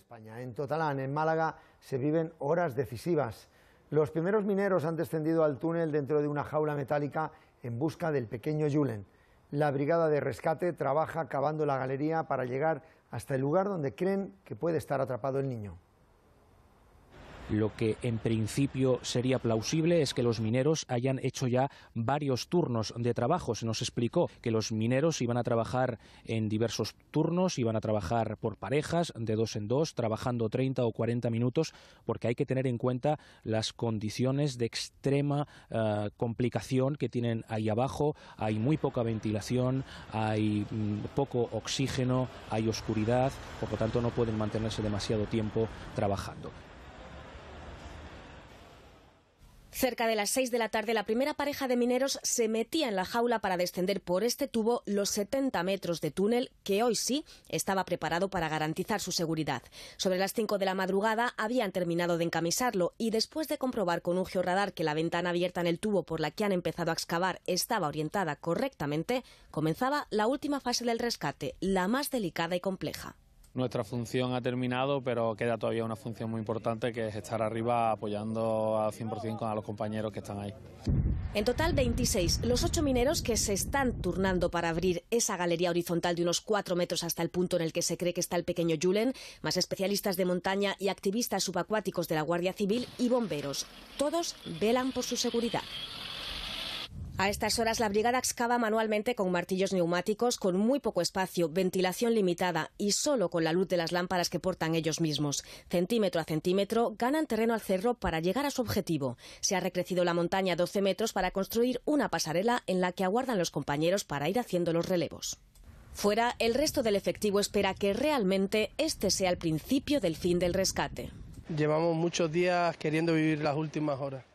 España, en Totalán, en Málaga, se viven horas decisivas. Los primeros mineros han descendido al túnel dentro de una jaula metálica en busca del pequeño Yulen. La brigada de rescate trabaja cavando la galería para llegar hasta el lugar donde creen que puede estar atrapado el niño. Lo que en principio sería plausible es que los mineros hayan hecho ya varios turnos de trabajo. Se nos explicó que los mineros iban a trabajar en diversos turnos, iban a trabajar por parejas, de dos en dos, trabajando 30 o 40 minutos, porque hay que tener en cuenta las condiciones de extrema eh, complicación que tienen ahí abajo. Hay muy poca ventilación, hay mm, poco oxígeno, hay oscuridad, por lo tanto no pueden mantenerse demasiado tiempo trabajando. Cerca de las 6 de la tarde, la primera pareja de mineros se metía en la jaula para descender por este tubo los 70 metros de túnel que hoy sí estaba preparado para garantizar su seguridad. Sobre las 5 de la madrugada habían terminado de encamisarlo y después de comprobar con un georradar que la ventana abierta en el tubo por la que han empezado a excavar estaba orientada correctamente, comenzaba la última fase del rescate, la más delicada y compleja. Nuestra función ha terminado, pero queda todavía una función muy importante que es estar arriba apoyando al 100% a los compañeros que están ahí. En total 26, los ocho mineros que se están turnando para abrir esa galería horizontal de unos 4 metros hasta el punto en el que se cree que está el pequeño Julen, más especialistas de montaña y activistas subacuáticos de la Guardia Civil y bomberos. Todos velan por su seguridad. A estas horas la brigada excava manualmente con martillos neumáticos, con muy poco espacio, ventilación limitada y solo con la luz de las lámparas que portan ellos mismos. Centímetro a centímetro ganan terreno al cerro para llegar a su objetivo. Se ha recrecido la montaña 12 metros para construir una pasarela en la que aguardan los compañeros para ir haciendo los relevos. Fuera, el resto del efectivo espera que realmente este sea el principio del fin del rescate. Llevamos muchos días queriendo vivir las últimas horas.